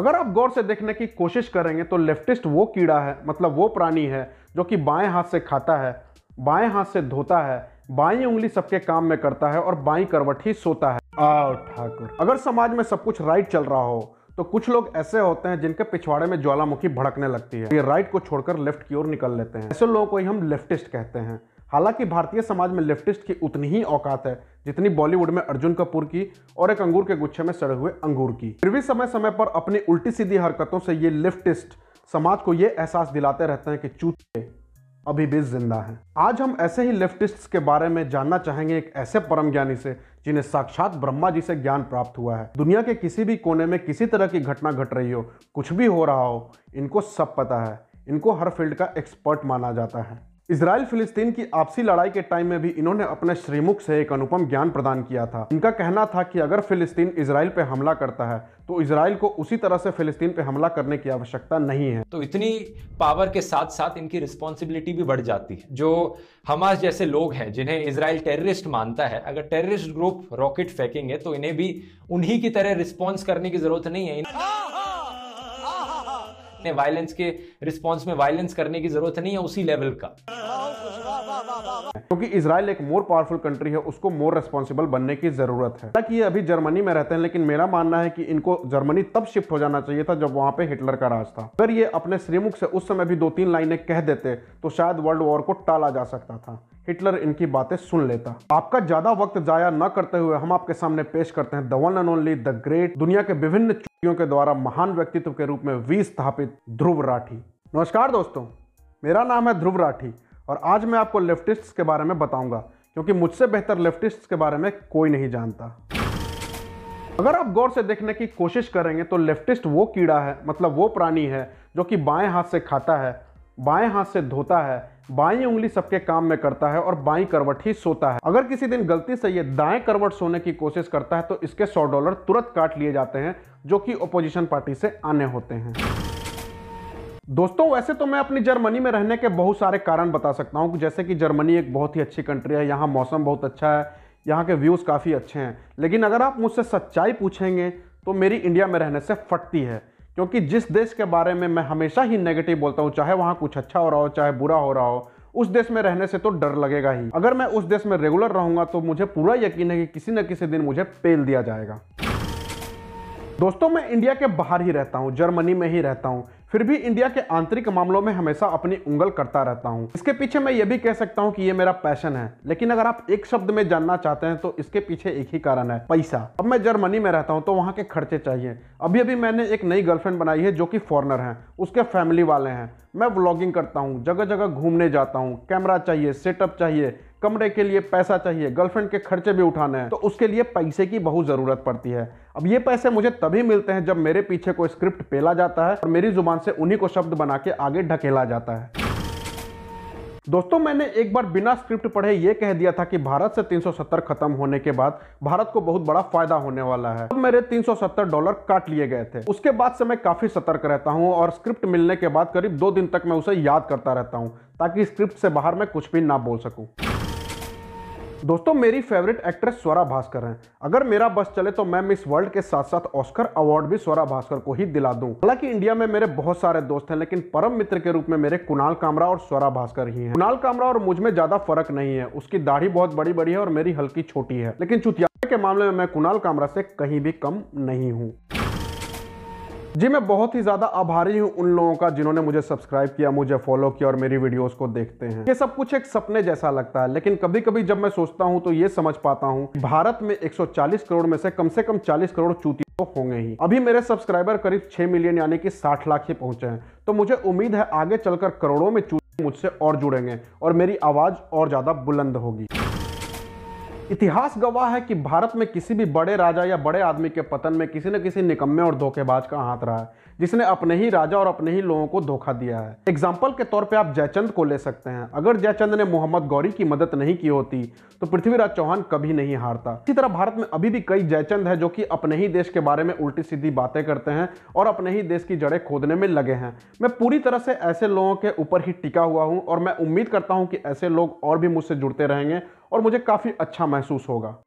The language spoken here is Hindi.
अगर आप गौर से देखने की कोशिश करेंगे तो लेफ्टिस्ट वो कीड़ा है मतलब वो प्राणी है जो कि बाएं हाथ से खाता है बाएं हाथ से धोता है बाई उंगली सबके काम में करता है और बाई करवट ही सोता है आओ ठाकुर अगर समाज में सब कुछ राइट चल रहा हो तो कुछ लोग ऐसे होते हैं जिनके पिछवाड़े में ज्वालामुखी भड़कने लगती है ये राइट को छोड़कर लेफ्ट की ओर निकल लेते हैं ऐसे लोगों को ही हम लेफ्टिस्ट कहते हैं हालांकि भारतीय समाज में लेफ्टिस्ट की उतनी ही औकात है जितनी बॉलीवुड में अर्जुन कपूर की और एक अंगूर के गुच्छे में सड़े हुए अंगूर की फिर भी समय समय पर अपनी उल्टी सीधी हरकतों से ये लेफ्टिस्ट समाज को ये एहसास दिलाते रहते हैं कि चूते अभी भी जिंदा हैं आज हम ऐसे ही लेफ्टिस्ट के बारे में जानना चाहेंगे एक ऐसे परम ज्ञानी से जिन्हें साक्षात ब्रह्मा जी से ज्ञान प्राप्त हुआ है दुनिया के किसी भी कोने में किसी तरह की घटना घट रही हो कुछ भी हो रहा हो इनको सब पता है इनको हर फील्ड का एक्सपर्ट माना जाता है इसराइल फिलिस्तीन की आपसी लड़ाई के टाइम में भी इन्होंने अपने श्रीमुख से एक अनुपम ज्ञान प्रदान किया था इनका कहना था कि अगर फिलिस्तीन इसराइल पे हमला करता है तो इसराइल को उसी तरह से फिलिस्तीन पे हमला करने की आवश्यकता नहीं है तो इतनी पावर के साथ साथ इनकी रिस्पॉन्सिबिलिटी भी बढ़ जाती है जो हमास जैसे लोग हैं जिन्हें इसराइल टेररिस्ट मानता है अगर टेररिस्ट ग्रुप रॉकेट फेंकेंगे तो इन्हें भी उन्हीं की तरह रिस्पॉन्स करने की जरूरत नहीं है वायलेंस के रिस्पॉन्स में वायलेंस करने की जरूरत नहीं है उसी लेवल का क्योंकि इसराइल एक मोर पावरफुल कंट्री है उसको मोर रेस्पॉन्सिबल बनने की जरूरत है तक ये अभी जर्मनी में रहते हैं लेकिन मेरा मानना है कि इनको जर्मनी तब शिफ्ट हो जाना चाहिए था जब वहां पे हिटलर का राज था अगर ये अपने श्रीमुख से उस समय भी दो तीन लाइनें कह देते तो शायद वर्ल्ड वॉर को टाला जा सकता था हिटलर इनकी बातें सुन लेता आपका ज्यादा वक्त जाया न करते हुए हम आपके सामने पेश करते हैं the one and only the great दुनिया के विभिन्न चुटियों के द्वारा महान व्यक्तित्व के रूप में वी स्थापित ध्रुव राठी नमस्कार दोस्तों मेरा नाम है ध्रुव राठी और आज मैं आपको लेफ्टिस्ट के बारे में बताऊंगा क्योंकि मुझसे बेहतर लेफ्टिस्ट के बारे में कोई नहीं जानता अगर आप गौर से देखने की कोशिश करेंगे तो लेफ्टिस्ट वो कीड़ा है मतलब वो प्राणी है जो कि बाएं हाथ से खाता है बाएं हाथ से धोता है बाई उंगली सबके काम में करता है और बाई करवट ही सोता है अगर किसी दिन गलती से ये दाएं करवट सोने की कोशिश करता है तो इसके सौ डॉलर तुरंत काट लिए जाते हैं जो कि ओपोजिशन पार्टी से आने होते हैं दोस्तों वैसे तो मैं अपनी जर्मनी में रहने के बहुत सारे कारण बता सकता हूँ जैसे कि जर्मनी एक बहुत ही अच्छी कंट्री है यहाँ मौसम बहुत अच्छा है यहाँ के व्यूज़ काफ़ी अच्छे हैं लेकिन अगर आप मुझसे सच्चाई पूछेंगे तो मेरी इंडिया में रहने से फटती है क्योंकि जिस देश के बारे में मैं हमेशा ही नेगेटिव बोलता हूँ चाहे वहाँ कुछ अच्छा हो रहा हो चाहे बुरा हो रहा हो उस देश में रहने से तो डर लगेगा ही अगर मैं उस देश में रेगुलर रहूँगा तो मुझे पूरा यकीन है कि किसी न किसी दिन मुझे पेल दिया जाएगा दोस्तों मैं इंडिया के बाहर ही रहता हूँ जर्मनी में ही रहता हूँ फिर भी इंडिया के आंतरिक मामलों में हमेशा अपनी उंगल करता रहता हूँ इसके पीछे मैं ये भी कह सकता हूँ कि ये मेरा पैशन है लेकिन अगर आप एक शब्द में जानना चाहते हैं तो इसके पीछे एक ही कारण है पैसा अब मैं जर्मनी में रहता हूँ तो वहाँ के खर्चे चाहिए अभी अभी मैंने एक नई गर्लफ्रेंड बनाई है जो कि फॉरनर है उसके फैमिली वाले हैं मैं व्लॉगिंग करता हूँ जगह जगह घूमने जाता हूँ कैमरा चाहिए सेटअप चाहिए कमरे के लिए पैसा चाहिए गर्लफ्रेंड के खर्चे भी उठाने हैं तो उसके लिए पैसे की बहुत ज़रूरत पड़ती है अब ये पैसे मुझे तभी मिलते हैं जब मेरे पीछे को स्क्रिप्ट पेला जाता है और मेरी जुबान से उन्हीं को शब्द बना के आगे ढकेला जाता है दोस्तों मैंने एक बार बिना स्क्रिप्ट पढ़े ये कह दिया था कि भारत से 370 खत्म होने के बाद भारत को बहुत बड़ा फायदा होने वाला है अब मेरे 370 डॉलर काट लिए गए थे उसके बाद से मैं काफी सतर्क रहता हूँ और स्क्रिप्ट मिलने के बाद करीब दो दिन तक मैं उसे याद करता रहता हूँ ताकि स्क्रिप्ट से बाहर मैं कुछ भी ना बोल सकूँ दोस्तों मेरी फेवरेट एक्ट्रेस स्वरा भास्कर हैं अगर मेरा बस चले तो मैं मिस वर्ल्ड के साथ साथ ऑस्कर अवार्ड भी स्वरा भास्कर को ही दिला दूं हालांकि इंडिया में मेरे बहुत सारे दोस्त हैं लेकिन परम मित्र के रूप में मेरे कुणाल कामरा और स्वरा भास्कर ही हैं कुणाल कामरा और मुझ में ज्यादा फर्क नहीं है उसकी दाढ़ी बहुत बड़ी बड़ी है और मेरी हल्की छोटी है लेकिन चुतिया के मामले में मैं कुणाल कामरा से कहीं भी कम नहीं हूँ जी मैं बहुत ही ज़्यादा आभारी हूँ उन लोगों का जिन्होंने मुझे सब्सक्राइब किया मुझे फॉलो किया और मेरी वीडियोस को देखते हैं ये सब कुछ एक सपने जैसा लगता है लेकिन कभी कभी जब मैं सोचता हूँ तो ये समझ पाता हूँ भारत में 140 करोड़ में से कम से कम 40 करोड़ चूती तो होंगे ही अभी मेरे सब्सक्राइबर करीब छह मिलियन यानी कि साठ लाख ही पहुंचे हैं तो मुझे उम्मीद है आगे चलकर करोड़ों में चूती मुझसे और जुड़ेंगे और मेरी आवाज़ और ज़्यादा बुलंद होगी इतिहास गवाह है कि भारत में किसी भी बड़े राजा या बड़े आदमी के पतन में किसी न किसी निकम्मे और धोखेबाज का हाथ रहा है जिसने अपने ही राजा और अपने ही लोगों को धोखा दिया है एग्जाम्पल के तौर पे आप जयचंद को ले सकते हैं अगर जयचंद ने मोहम्मद गौरी की मदद नहीं की होती तो पृथ्वीराज चौहान कभी नहीं हारता इसी तरह भारत में अभी भी कई जयचंद है जो कि अपने ही देश के बारे में उल्टी सीधी बातें करते हैं और अपने ही देश की जड़ें खोदने में लगे हैं मैं पूरी तरह से ऐसे लोगों के ऊपर ही टिका हुआ हूँ और मैं उम्मीद करता हूँ कि ऐसे लोग और भी मुझसे जुड़ते रहेंगे और मुझे काफ़ी अच्छा महसूस होगा